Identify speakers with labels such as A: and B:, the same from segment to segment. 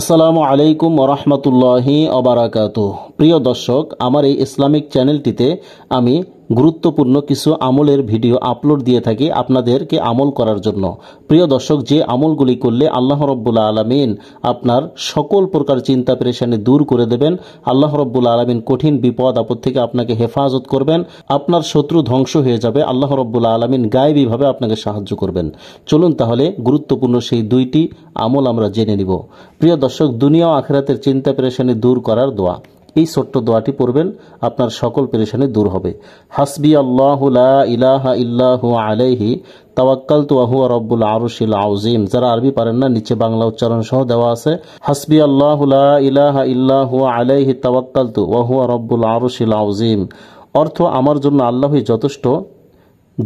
A: আসসালামু আলাইকুম রহমতুল্লাহি অবারাকাত প্রিয় দর্শক আমার এই ইসলামিক চ্যানেলটিতে আমি গুরুত্বপূর্ণ কিছু আমলের ভিডিও আপলোড দিয়ে থাকি আপনাদেরকে আমল করার জন্য প্রিয় দর্শক যে আমলগুলি করলে আল্লাহ রব্বুল্লা আলমিন আপনার সকল প্রকার চিন্তা পেরেশানি দূর করে দেবেন আল্লাহ রব্বুল্লা আলমিন কঠিন বিপদ আপদ থেকে আপনাকে হেফাজত করবেন আপনার শত্রু ধ্বংস হয়ে যাবে আল্লাহ রব্বুল্লা আলমিন গায়েবীভাবে আপনাকে সাহায্য করবেন চলুন তাহলে গুরুত্বপূর্ণ সেই দুইটি আমল আমরা জেনে নিব প্রিয় দর্শক দুনিয়া আখেরাতের চিন্তা পেরেশানি দূর করার দোয়া এই ছোট্ট দোয়াটি পড়বেন আপনার সকল পেরেশানি দূর হবে হাসবি আল্লাহ ইলাহা ইল্লাহ আলাইহি তাওয়াক্কাল আহু রব্বুল আরশিল আউজিম যারা আরবি পারেন না নিচে বাংলা উচ্চারণ সহ দেওয়া আছে হাসবি আল্লাহ ইলাহা ইল্লাহ আলাইহি তাওয়াক্কাল তু আহু রব্বুল আরশিল আউজিম অর্থ আমার জন্য আল্লাহই যথেষ্ট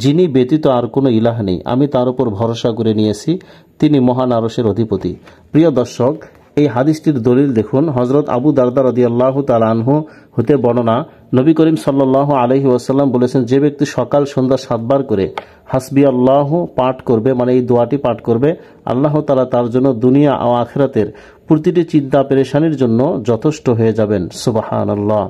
A: যিনি ব্যতীত আর কোনো ইলাহ নেই আমি তার উপর ভরসা করে নিয়েছি তিনি মহান আরসের অধিপতি প্রিয় দর্শক এই হাদিসটির দলিল দেখুন হজরত আবু দারদার রদি আল্লাহ তালানহু হতে বর্ণনা নবী করিম সাল্লাহ আলহি ওয়াসাল্লাম বলেছেন যে ব্যক্তি সকাল সন্ধ্যা সাতবার করে হাসবি আল্লাহ পাঠ করবে মানে এই দোয়াটি পাঠ করবে আল্লাহ তালা তার জন্য দুনিয়া ও আখরাতের প্রতিটি চিন্তা পেরেশানির জন্য যথেষ্ট হয়ে যাবেন সুবাহান আল্লাহ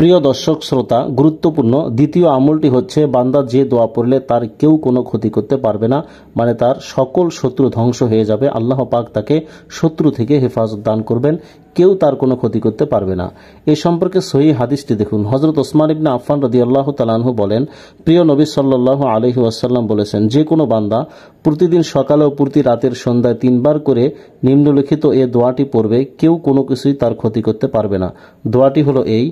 A: প্রিয় দর্শক শ্রোতা গুরুত্বপূর্ণ দ্বিতীয় আমলটি হচ্ছে বান্দা যে দোয়া পড়লে তার কেউ কোনো ক্ষতি করতে পারবে না মানে তার সকল শত্রু ধ্বংস হয়ে যাবে আল্লাহ পাক তাকে শত্রু থেকে হেফাজত দান করবেন কেউ তার কোনো ক্ষতি করতে পারবে না এ সম্পর্কে সহি হাদিসটি দেখুন হজরত ওসমান ইবনা আফান রদি আল্লাহ তালাহু বলেন প্রিয় নবী সাল্লাহ আলহি ওয়াসাল্লাম বলেছেন যে কোনো বান্দা প্রতিদিন সকালে ও প্রতি রাতের সন্ধ্যায় তিনবার করে নিম্নলিখিত এ দোয়াটি পড়বে কেউ কোনো কিছুই তার ক্ষতি করতে পারবে না দোয়াটি হলো এই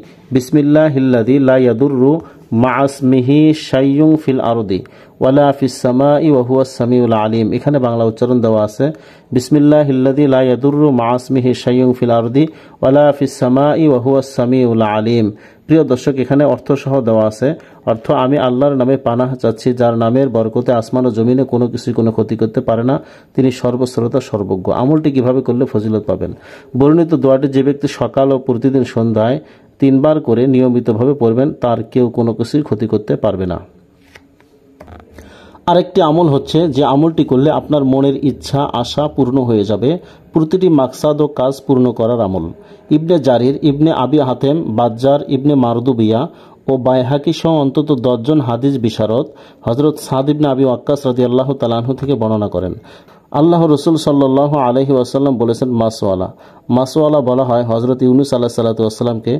A: হিল্লাদি লাইয়াদুর রু মাসমিহি শাইয়ুং ফিল আরদি ওয়ালা সামা ই ওয়াহুয়া সামিউল আলিম এখানে বাংলা উচ্চারণ দেওয়া আছে বিসমিল্লাহ ইল্লাদি লাইয়াদুরু মাসমিহি শাইয়ুং ফিল আরদি ওয়ালা ফিসামা ওয়াহুয়া সামিউল আলিম প্রিয় দর্শক এখানে অর্থ সহ দেওয়া আছে অর্থ আমি আল্লাহর নামে পানাহ চাচ্ছি যার নামের বরকতে আসমান ও জমিনে কোনো কিছুই কোনো ক্ষতি করতে পারে না তিনি সর্বশ্রোতা সর্বজ্ঞ আমলটি কিভাবে করলে ফজিলত পাবেন বর্ণিত দোয়াটি যে ব্যক্তি সকাল ও প্রতিদিন সন্ধ্যায় তিনবার করে নিয়মিতভাবে পড়বেন তার কেউ কোনো কিছুর ক্ষতি করতে পারবে না আরেকটি আমল হচ্ছে যে আমলটি করলে আপনার মনের ইচ্ছা আশা পূর্ণ হয়ে যাবে প্রতিটি মাকসাদ ও কাজ পূর্ণ করার আমল ইবনে জারির ইবনে আবি হাতেম বাজ্জার ইবনে মারদুবিয়া ও বায়হাকি সহ অন্তত দশজন হাদিস বিশারদ হজরত সাদ ইবনে আবি ওয়াক্কাস রাজি আল্লাহ তালাহু থেকে বর্ণনা করেন আল্লাহ রসুল সাল্লাহ আলহি আসাল্লাম বলেছেন মাসওয়ালা মাসওয়ালা বলা হয় হজরত ইউনুস আল্লাহ আসসালামকে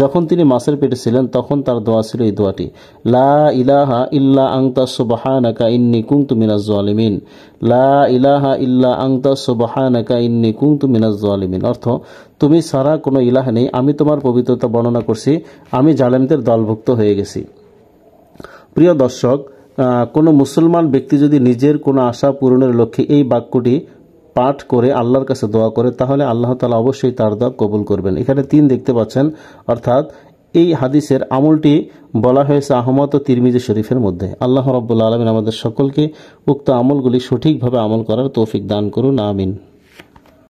A: যখন তিনি মাসের পেটে ছিলেন তখন তার দোয়া ছিল এই দোয়াটি লা ইলাহা ইল্লা আংতা সুবাহানাকা ইন্নি তু মিনাজ আলিমিন লা ইলাহা ইল্লা আংতা সুবাহানাকা ইন্নি তু মিনাজ আলিমিন অর্থ তুমি সারা কোনো ইলাহ নেই আমি তোমার পবিত্রতা বর্ণনা করছি আমি জালেমদের দলভুক্ত হয়ে গেছি প্রিয় দর্শক কোনো মুসলমান ব্যক্তি যদি নিজের কোনো আশা পূরণের লক্ষ্যে এই বাক্যটি পাঠ করে আল্লাহর কাছে দোয়া করে তাহলে আল্লাহ তালা অবশ্যই তার দোয়া কবুল করবেন এখানে তিন দেখতে পাচ্ছেন অর্থাৎ এই হাদিসের আমলটি বলা হয়েছে আহমদ ও তিরমিজি শরীফের মধ্যে আল্লাহ রব্বুল্লা আলমিন আমাদের সকলকে উক্ত আমলগুলি সঠিকভাবে আমল করার তৌফিক দান করুন আমিন